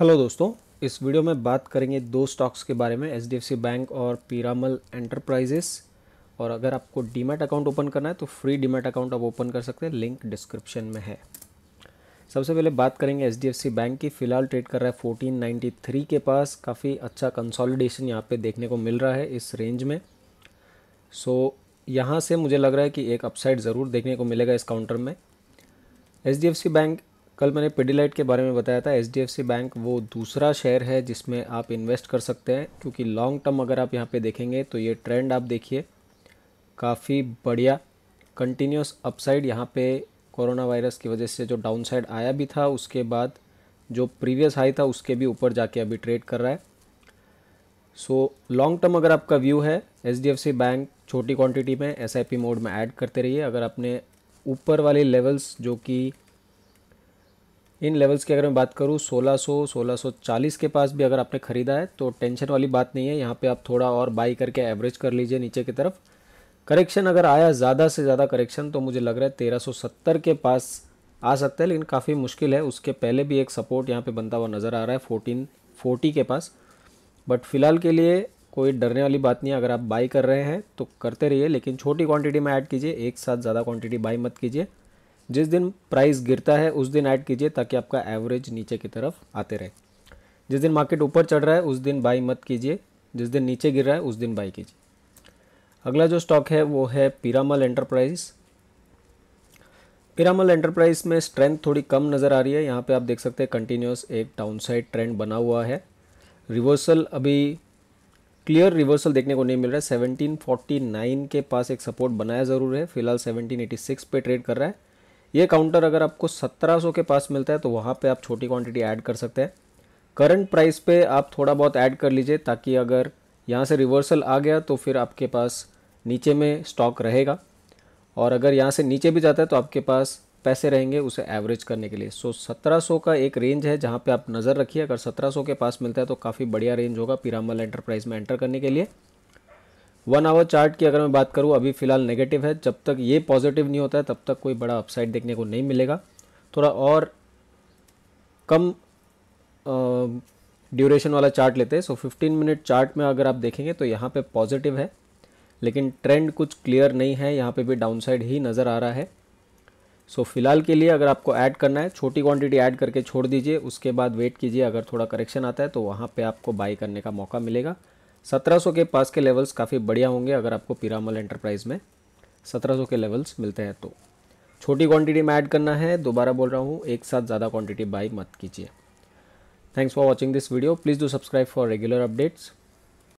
hello दोस्तों इस video में बात करेंगे दो स्टॉक्स के बारे में एच बैंक और पीरामल एंटरप्राइजेस और अगर आपको डीमेट अकाउंट ओपन करना है तो फ्री डीमेट अकाउंट आप ओपन कर सकते हैं लिंक डिस्क्रिप्शन में है सबसे पहले बात करेंगे एच बैंक की फ़िलहाल ट्रेड कर रहा है 1493 के पास काफ़ी अच्छा कंसॉलिडेशन यहाँ पर देखने को मिल रहा है इस रेंज में सो so, यहाँ से मुझे लग रहा है कि एक अपसाइड ज़रूर देखने को मिलेगा इस काउंटर में एच बैंक कल मैंने पेडीलाइट के बारे में बताया था एच बैंक वो दूसरा शेयर है जिसमें आप इन्वेस्ट कर सकते हैं क्योंकि लॉन्ग टर्म अगर आप यहाँ पे देखेंगे तो ये ट्रेंड आप देखिए काफ़ी बढ़िया कंटिन्यूस अपसाइड यहाँ पे कोरोना वायरस की वजह से जो डाउनसाइड आया भी था उसके बाद जो प्रीवियस हाई था उसके भी ऊपर जाके अभी ट्रेड कर रहा है सो लॉन्ग टर्म अगर आपका व्यू है एच बैंक छोटी क्वांटिटी में एस मोड में ऐड करते रहिए अगर आपने ऊपर वाले लेवल्स जो कि इन लेवल्स की अगर मैं बात करूँ 1600 1640 के पास भी अगर आपने ख़रीदा है तो टेंशन वाली बात नहीं है यहाँ पे आप थोड़ा और बाई करके एवरेज कर लीजिए नीचे की तरफ करेक्शन अगर आया ज़्यादा से ज़्यादा करेक्शन तो मुझे लग रहा है 1370 के पास आ सकता है लेकिन काफ़ी मुश्किल है उसके पहले भी एक सपोर्ट यहाँ पर बनता हुआ नज़र आ रहा है फोर्टीन फोर्टी के पास बट फिलहाल के लिए कोई डरने वाली बात नहीं है अगर आप बाई कर रहे हैं तो करते रहिए लेकिन छोटी क्वांटिटी में ऐड कीजिए एक साथ ज़्यादा क्वांटिटी बाई मत कीजिए जिस दिन प्राइस गिरता है उस दिन ऐड कीजिए ताकि आपका एवरेज नीचे की तरफ आते रहे जिस दिन मार्केट ऊपर चढ़ रहा है उस दिन बाई मत कीजिए जिस दिन नीचे गिर रहा है उस दिन बाई कीजिए अगला जो स्टॉक है वो है पिरामल एंटरप्राइज पिरामल एंटरप्राइज में स्ट्रेंथ थोड़ी कम नज़र आ रही है यहाँ पे आप देख सकते हैं कंटिन्यूस एक डाउनसाइड ट्रेंड बना हुआ है रिवर्सल अभी क्लियर रिवर्सल देखने को नहीं मिल रहा है 1749 के पास एक सपोर्ट बनाया ज़रूर है फिलहाल 1786 पे ट्रेड कर रहा है ये काउंटर अगर आपको 1700 के पास मिलता है तो वहाँ पे आप छोटी क्वांटिटी ऐड कर सकते हैं करंट प्राइस पे आप थोड़ा बहुत ऐड कर लीजिए ताकि अगर यहाँ से रिवर्सल आ गया तो फिर आपके पास नीचे में स्टॉक रहेगा और अगर यहाँ से नीचे भी जाता है तो आपके पास पैसे रहेंगे उसे एवरेज करने के लिए सो so, 1700 का एक रेंज है जहाँ पे आप नज़र रखिए अगर 1700 के पास मिलता है तो काफ़ी बढ़िया रेंज होगा पिरामल एंटरप्राइज में एंटर करने के लिए वन आवर चार्ट की अगर मैं बात करूँ अभी फ़िलहाल नेगेटिव है जब तक ये पॉजिटिव नहीं होता है तब तक कोई बड़ा अपसाइड देखने को नहीं मिलेगा थोड़ा और कम ड्यूरेशन वाला चार्ट लेते हैं सो फिफ्टीन मिनट चार्ट में अगर आप देखेंगे तो यहाँ पे पॉजिटिव है लेकिन ट्रेंड कुछ क्लियर नहीं है यहाँ पे भी डाउनसाइड ही नज़र आ रहा है सो so, फिलहाल के लिए अगर आपको ऐड करना है छोटी क्वांटिटी ऐड करके छोड़ दीजिए उसके बाद वेट कीजिए अगर थोड़ा करेक्शन आता है तो वहाँ पे आपको बाई करने का मौका मिलेगा 1700 के पास के लेवल्स काफ़ी बढ़िया होंगे अगर आपको पिरामल एंटरप्राइज में 1700 के लेवल्स मिलते हैं तो छोटी क्वांटिटी में ऐड करना है दोबारा बोल रहा हूँ एक साथ ज़्यादा क्वांटिटी बाई मत कीजिए thanks for watching this video please do subscribe for regular updates